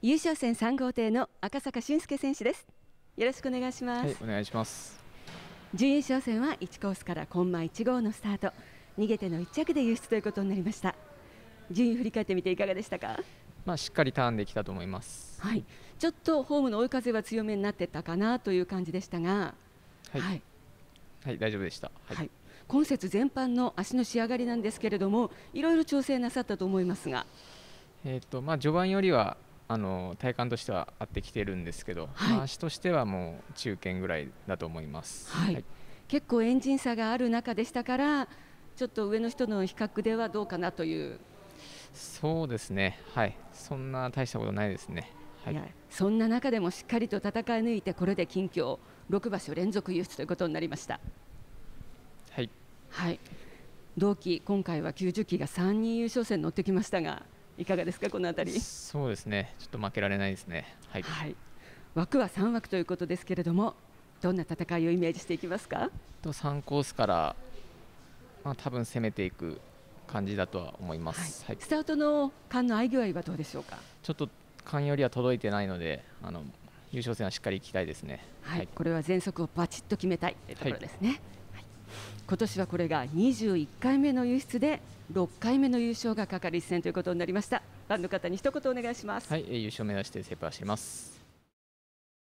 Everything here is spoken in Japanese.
優勝戦3号艇の赤坂俊介選手ですよろしくお願いします、はい、お願いします準優勝戦は1コースからコンマ1号のスタート逃げての1着で輸出ということになりました順位振り返ってみていかがでしたかまあ、しっかりターンできたと思います、はい、ちょっとホームの追い風は強めになってたかなという感じでしたが、はい、はい、はい、大丈夫でした、はい、はい、今節全般の足の仕上がりなんですけれどもいろいろ調整なさったと思いますが、えーとまあ、序盤よりはあの体感としては合ってきてるんですけど、はいま足としてはもう中堅ぐらいだと思います、はい、はい、結構エンジン差がある中でしたからちょっと上の人の比較ではどうかなというそうですねはいそんな大したことないですね、はい、いやそんな中でもしっかりと戦い抜いてこれで近況6場所連続優勝ということになりましたはい、はい、同期今回は90期が3人優勝戦乗ってきましたがいかがですか、このありそうですね、ちょっと負けられないですね、はい、はい、枠は三枠ということですけれども、どんな戦いをイメージしていきますかと三コースから、まあ多分攻めていく感じだとは思います、はい、はい、スタートの間の相具合はどうでしょうか。ちょっと間よりは届いてないのであの優勝戦はしっかりいきたいですね、はい、はい、これは全速をバチッと決めたいというところですね。今年はこれが21回目の輸出で6回目の優勝がかかる一戦ということになりましたファンの方に一言お願いしますはい優勝目指してセーパーします